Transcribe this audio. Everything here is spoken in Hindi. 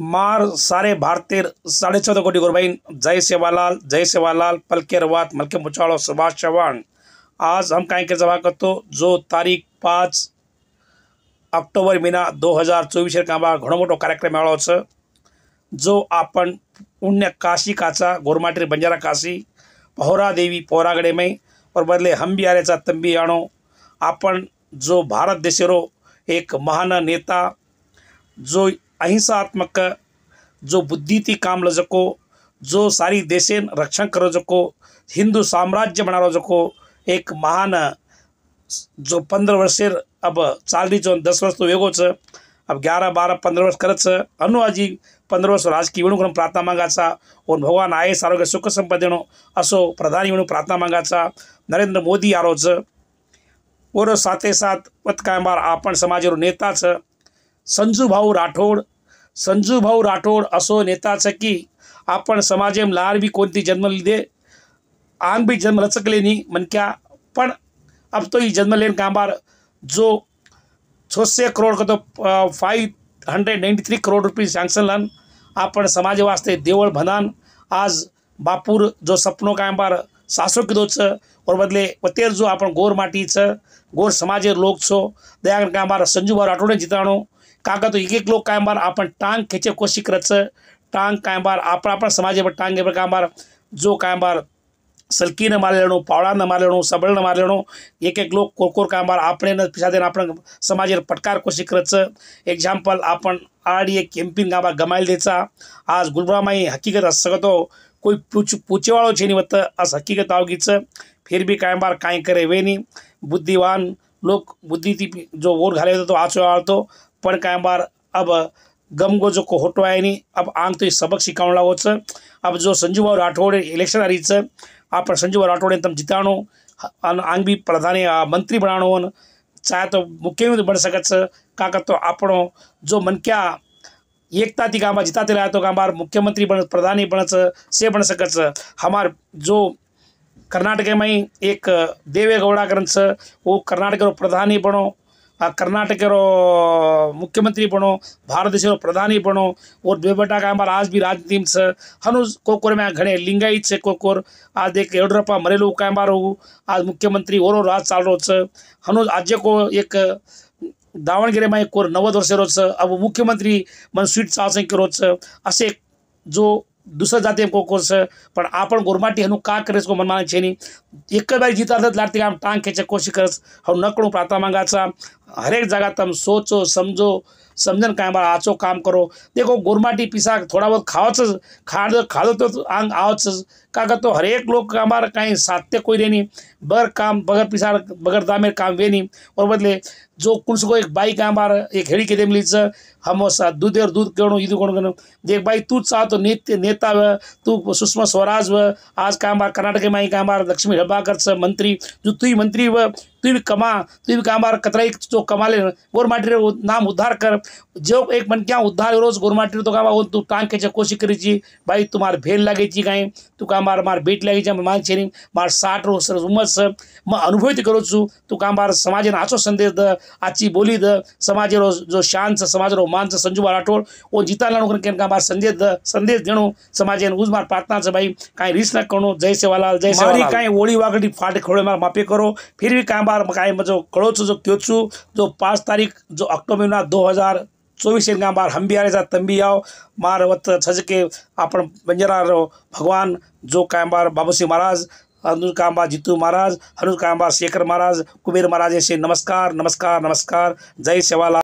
मार सारे भारतीय साढ़े चौदह कोटी गुरबाइन जय सेवालाल जय सेवालाल पल के रवात मलके मुचाड़ सुभाष चव्हाण आज हम कहेंगे जवाकत तो जो तारीख पाँच ऑक्टोबर महीना दो हजार चौबीस कामा मोटो कार्यक्रम मेळो छे जो अपन पुण्य काशी काचा गोरमाटी बंजारा काशी पहोरा देवी पोहरागड़े में और बदले हम भी आरेचा तम भी आणो आपण जो भारत देशेरो एक महान नेता जो अहिंसात्मक जो અહિંસાત્મક જો બુદ્ધિથી કામ जो सारी देशे रक्षण करो जको हिंदू साम्राज्य હિન્દુ સામ્રાજ્ય બનાવો શકો એક મહાન જો પંદર વર્ષે અબ ચાલની જો દસ વર્ષનો વેગો છે अब ग्यारह बारह पंद्रह वर्ष करत अनु जी पंद्रह वर्ष राजकीय विणू प्रार्थना मागाचा और भगवान आयस आरोग्य सुख संपदेनो असो प्रधानी विणू प्रार्थना मागाचा नरेंद्र मोदी आरोच और साथ साथ पतकायमार आपण समाज नेता छ संजू भाऊ राठोड संजूभाऊ राठोड असो नेताच की आपण समाजेम लहान बी कोणती जन्म दे आंग बी जन्म रचकले नी मनक्या पण अब तो ही जन्मलेन कामार जो छोसे करोड का तो five hundred ninety three crore रुपये सँक्शन लन आपण समाज वास्ते देवळ भनान आज बापूर जो सपनो कामार शासव और बदले पतेर जो आपण छ गोर समाजेवर लोकसो दयां काय बार संजू बार अटोडे जितानो काका तो एक एक लोक कायम बार आपण टांग खेचे कोशिश करायचं टांग कायम बार आपण समाजे टांग टांगेवर पर बार जो काय माहार सलकीनं मारलेणू पावळांना मारलेणू सबळनं मारलेणू एक एक लोक कुरकोर कायम बार आपण देन आपण समाज पटकार कोशिक करायचं एक्झाम्पल आपण आर डी कॅम्पिंग गावा गमायला देचा आज गुलब्रामा हकीकत असतो કોઈ પૂછ પૂછેવાળો છે નહીં વત્તા આ હકીકત આવગી છે ફેર બી કાંઈ બાર કાંઈ કરે વે નહીં બુદ્ધિવાન લોક બુદ્ધિથી જો વોટ ઘાલ્યો તો આછો આવતો પણ કાંઈ બાર અબ ગમગો જો ખોટવાય નહીં અબ આમ તો એ સબક શીખવણ લાવો છે અબ જો સંજુભાઈ રાઠોડે ઇલેક્શન હારી છે આ પણ સંજુભાઈ રાઠોડે તમે જીતાણો આંગ બી પ્રધાને મંત્રી બનાવણો ચાહે તો મુખ્યમંત્રી બની શકે છે કાંક તો આપણો જો મન ક્યાં एकता ती गांबा जिता तिला तो गांबार मुख्यमंत्री बन प्रधानी बनच से बन सकच हमार जो कर्नाटक में एक देवेगौड़ा ग्रंथ वो कर्नाटक रो प्रधानी बनो कर्नाटक रो मुख्यमंत्री बनो भारत देश रो प्रधानी बनो और बेबटा का आज भी राजनीति से हनुज कोकोर में घने लिंगायत से कोकोर आज एक येडुरप्पा मरेलो का हमारा आज मुख्यमंत्री और राज चाल रो हनुज आज को एक दावणगिरेमा एक कोर नव्वद वर्ष रोजचं अब मुख्यमंत्री मन स्वीट के रोजच असे जो दुसरं जाते को पण आपण गोरमाटी हनु का करेस को मनमाना छेनी एक बाई जिता लाटते काम टांग खेचे कोशिश करस हा नकड़ू प्राता मांगाचा हरेक जगह तुम सोचो समझो समझन कहाँ बार आचो काम करो देखो गुरमाटी पिसा थोड़ा बहुत खाओ खा दो खा दो तो आंग आओ का कर तो हरेक लोग कहाँ बार कहीं साथते कोई रहनी बगर काम बगर पिसा बगर दामे काम वे नहीं और बदले जो कुछ को एक बाई कहाँ बार एक हेड़ी के देम लीज हम दूध और दूध करो इधर कौन करो देख भाई तू चाह तो नेत नेता व तू सुषमा स्वराज व आज कहाँ बार कर्नाटक में आई कहाँ बार लक्ष्मी हब्बाकर मंत्री जो तू मंत्री व તવી કમા તવી કમા બાર કતરાય તો કમાલે ઓર માટરે નામ ઉદ્ધાર કર જો એક મન ક્યાં ઉદ્ધાર રોજ ગુરમાટી તો કવા ઓ તો તાકે જે કોશિશ કરીજી ભાઈ તુમાર ભેળ લાગે જી ગાય તુકા માર માર બીટ લાગે જ માક્ષરી માર સાટરો સર ઉમસ મ અનુભવિત કરો છું તુકા માર સમાજે આતો સંદેશ આજી બોલીદ સમાજે રોજ જો શાંત સમાજરો માનસ સંજુ બારોટો ઓ જીતાનાનો કેમ કમા સંદેશ સંદેશ દેણો સમાજે ઉજ માર પાર્તના છે ભાઈ કાઈ રીસ ના કરણો જય સેવાલાલ જય સેવારી કાઈ ઓળી વાગડી ફાટ ખોળે માર માપે કરો ફિરવી કાઈ અમારા કાંઈ જો કળો છું જો કયો છું જો પાંચ તારીખ જો ઓક્ટોબરના દો હજાર ચોવીસના માર હંબિયારે જા તંબી આવ માર વત છજકે આપણ બંજરારો ભગવાન જો કાંબાર બાબુસિંહ મહારાજ अनुकांबा जीतू महाराज अनुकांबा शेखर महाराज कुबेर महाराज से नमस्कार नमस्कार नमस्कार जय सेवालाल